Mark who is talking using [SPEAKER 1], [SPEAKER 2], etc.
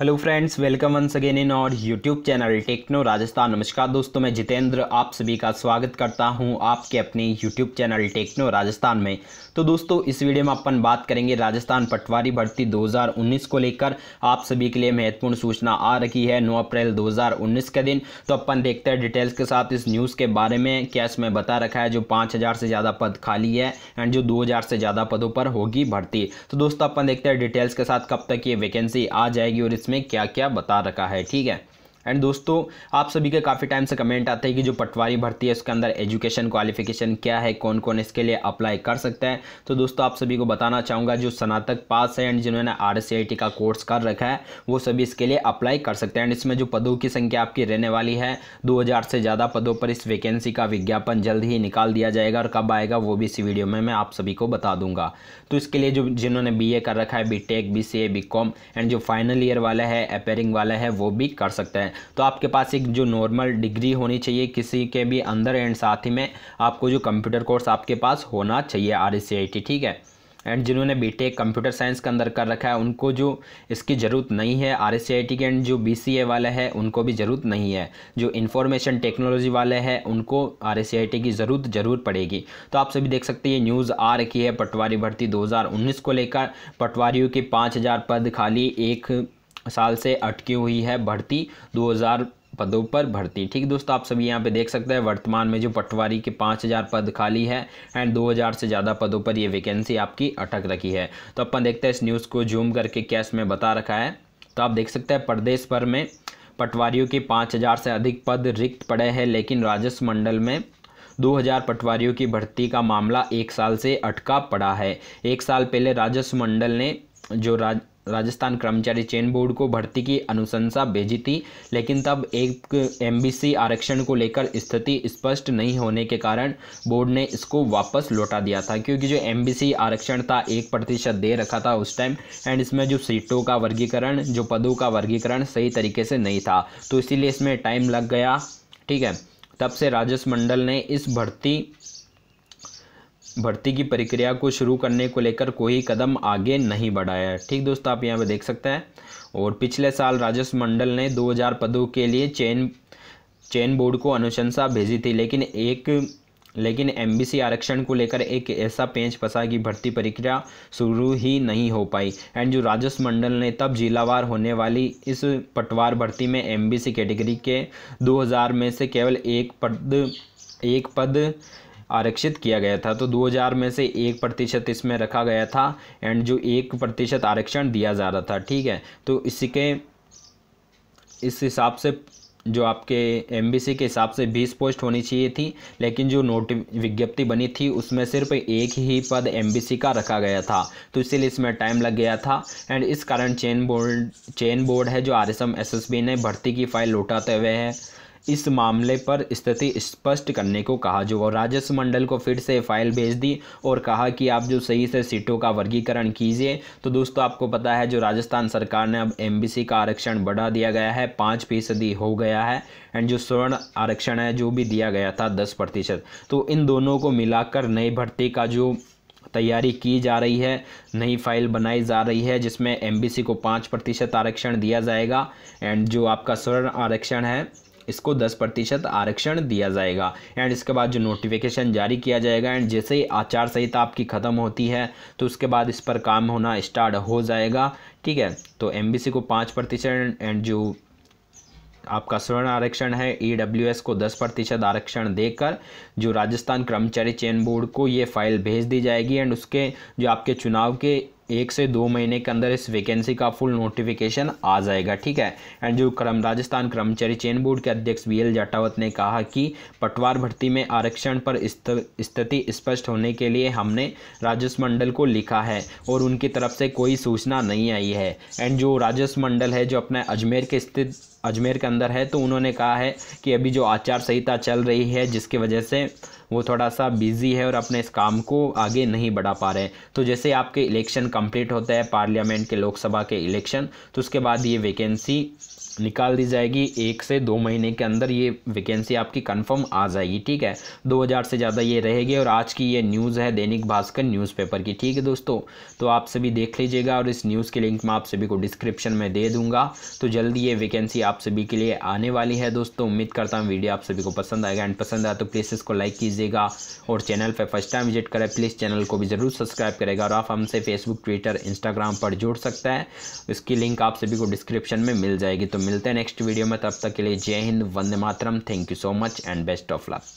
[SPEAKER 1] hello friends welcome once again in our YouTube channel techno Rajasthan नमस्कार दोस्तों मैं जितेंद्र आप सभी का स्वागत करता हूं आपके अपने यूट्यूब चैनल टेक्नो राजस्थान में तो दोस्तों इस वीडियो में अपन बात करेंगे राजस्थान पटवारी भर्ती 2019 को लेकर आप सभी के लिए महत्वपूर्ण सूचना आ रही है नौ अप्रैल दो के दिन तो अपन देखते हैं डिटेल्स के साथ इस न्यूज़ के बारे में क्या इसमें बता रखा है जो पाँच से ज़्यादा पद खाली है एंड जो दो से ज़्यादा पदों पर होगी भर्ती तो दोस्तों अपन देखते हैं डिटेल्स के साथ कब तक ये वैकेंसी आ जाएगी और इस इसमें क्या क्या बता रखा है ठीक है एंड दोस्तों आप सभी के काफ़ी टाइम से कमेंट आते हैं कि जो पटवारी भर्ती है उसके अंदर एजुकेशन क्वालिफिकेशन क्या है कौन कौन इसके लिए अप्लाई कर सकते हैं तो दोस्तों आप सभी को बताना चाहूँगा जो स्नातक पास है एंड जिन्होंने आर का कोर्स कर रखा है वो सभी इसके लिए अप्लाई कर सकते हैं एंड इसमें जो पदों की संख्या आपकी रहने वाली है दो से ज़्यादा पदों पर इस वैकेंसी का विज्ञापन जल्द ही निकाल दिया जाएगा और कब आएगा वो भी इस वीडियो में मैं आप सभी को बता दूंगा तो इसके लिए जो जिन्होंने बी कर रखा है B tech B C and जो फाइनल ईयर वाला है अपेयरिंग वाला है वो भी कर सकते हैं तो आपके पास एक जो नॉर्मल डिग्री होनी चाहिए किसी के भी अंदर एंड साथ ही में आपको जो कंप्यूटर कोर्स आपके पास होना चाहिए आर ठीक है एंड जिन्होंने बीटेक कंप्यूटर साइंस के अंदर कर रखा है उनको जो इसकी ज़रूरत नहीं है आर एस के एंड जो बी सी ए वाले हैं उनको भी ज़रूरत नहीं है जो इन्फॉर्मेशन टेक्नोलॉजी वाले हैं उनको आर एस की ज़रूरत ज़रूर पड़ेगी तो आप सभी देख सकते हैं न्यूज़ आ रखी है पटवारी भर्ती 2019 को लेकर पटवारियों के पाँच पद खाली एक साल से अटकी हुई है भर्ती 2000 पदों पर भर्ती ठीक दोस्तों आप सभी यहाँ पे देख सकते हैं वर्तमान में जो पटवारी के 5000 पद खाली है एंड 2000 से ज़्यादा पदों पर ये वैकेंसी आपकी अटक रखी है तो अपन देखते हैं इस न्यूज़ को जूम करके क्या इसमें बता रखा है तो आप देख सकते हैं प्रदेश भर में पटवारियों के पाँच से अधिक पद रिक्त पड़े हैं लेकिन राजस्व मंडल में 2000 पटवारियों की भर्ती का मामला एक साल से अटका पड़ा है एक साल पहले राजस्व मंडल ने जो राज राजस्थान कर्मचारी चयन बोर्ड को भर्ती की अनुशंसा भेजी थी लेकिन तब एक एमबीसी आरक्षण को लेकर स्थिति स्पष्ट नहीं होने के कारण बोर्ड ने इसको वापस लौटा दिया था क्योंकि जो एमबीसी आरक्षण था एक प्रतिशत दे रखा था उस टाइम एंड इसमें जो सीटों का वर्गीकरण जो पदों का वर्गीकरण सही तरीके से नहीं था तो इसीलिए इसमें टाइम लग गया ठीक है तब से राजस्व मंडल ने इस भर्ती भर्ती की प्रक्रिया को शुरू करने को लेकर कोई कदम आगे नहीं बढ़ाया है ठीक दोस्तों आप यहाँ पे देख सकते हैं और पिछले साल राजस्व मंडल ने 2000 पदों के लिए चयन चयन बोर्ड को अनुशंसा भेजी थी लेकिन एक लेकिन एमबीसी आरक्षण को लेकर एक ऐसा पेंच फंसा कि भर्ती प्रक्रिया शुरू ही नहीं हो पाई एंड जो राजस्व मंडल ने तब जिलावार होने वाली इस पटवार भर्ती में एमबीसी कैटेगरी के 2000 में से केवल एक पद एक पद आरक्षित किया गया था तो 2000 में से एक प्रतिशत इसमें रखा गया था एंड जो एक प्रतिशत आरक्षण दिया जा रहा था ठीक है तो इसके इस हिसाब से जो आपके एम के हिसाब से बीस पोस्ट होनी चाहिए थी लेकिन जो नोट विज्ञप्ति बनी थी उसमें सिर्फ एक ही पद एम का रखा गया था तो इसीलिए इसमें टाइम लग गया था एंड इस कारण चेन बोर्ड चेन बोर्ड है जो आर एस ने भर्ती की फाइल लौटाते हुए है इस मामले पर स्थिति स्पष्ट करने को कहा जो राजस्व मंडल को फिर से फाइल भेज दी और कहा कि आप जो सही से सीटों का वर्गीकरण कीजिए तो दोस्तों आपको पता है जो राजस्थान सरकार ने अब एमबीसी का आरक्षण बढ़ा दिया गया है पाँच फीसदी हो गया है एंड जो स्वर्ण आरक्षण है जो भी दिया गया था दस प्रतिशत तो इन दोनों को मिलाकर नई भर्ती का जो तैयारी की जा रही है नई फाइल बनाई जा रही है जिसमें एमबीसी को पाँच प्रतिशत आरक्षण दिया जाएगा एंड जो आपका स्वर्ण आरक्षण है इसको दस प्रतिशत आरक्षण दिया जाएगा एंड इसके बाद जो नोटिफिकेशन जारी किया जाएगा एंड जैसे ही आचार संहिता आपकी ख़त्म होती है तो उसके बाद इस पर काम होना स्टार्ट हो जाएगा ठीक है तो एम को पाँच प्रतिशत एंड जो आपका स्वर्ण आरक्षण है ईडब्ल्यूएस e को 10 प्रतिशत आरक्षण देकर जो राजस्थान कर्मचारी चयन बोर्ड को ये फाइल भेज दी जाएगी एंड उसके जो आपके चुनाव के एक से दो महीने के अंदर इस वैकेंसी का फुल नोटिफिकेशन आ जाएगा ठीक है एंड जो क्रम राजस्थान कर्मचारी चयन बोर्ड के अध्यक्ष वी एल जाटावत ने कहा कि पटवार भर्ती में आरक्षण पर स्थिति स्पष्ट होने के लिए हमने राजस्व मंडल को लिखा है और उनकी तरफ से कोई सूचना नहीं आई है एंड जो राजस्व मंडल है जो अपने अजमेर के स्थित अजमेर के अंदर है तो उन्होंने कहा है कि अभी जो आचार संहिता चल रही है जिसकी वजह से वो थोड़ा सा बिज़ी है और अपने इस काम को आगे नहीं बढ़ा पा रहे तो जैसे आपके इलेक्शन कंप्लीट होता है पार्लियामेंट के लोकसभा के इलेक्शन तो उसके बाद ये वैकेंसी निकाल दी जाएगी एक से दो महीने के अंदर ये वैकेंसी आपकी कंफर्म आ जाएगी ठीक है 2000 से ज़्यादा ये रहेगी और आज की ये न्यूज़ है दैनिक भास्कर न्यूज़पेपर की ठीक है दोस्तों तो आप सभी देख लीजिएगा और इस न्यूज़ की लिंक मैं आप सभी को डिस्क्रिप्शन में दे दूँगा तो जल्दी ये वैकेंसी आप सभी के लिए आने वाली है दोस्तों उम्मीद करता हूँ वीडियो आप सभी को पसंद आएगा एंड पसंद आया तो प्लीज़ इसको लाइक कीजिएगा और चैनल पर फर्स्ट टाइम विजिट करें प्लीज़ चैनल को भी ज़रूर सब्सक्राइब करेगा और आप हमसे फेसबुक ट्विटर इंस्टाग्राम पर जुड़ सकता है इसकी लिंक आप सभी को डिस्क्रिप्शन में मिल जाएगी तो मिलते हैं नेक्स्ट वीडियो में तब तक के लिए जय हिंद वंदे मातरम thank you so much and best of luck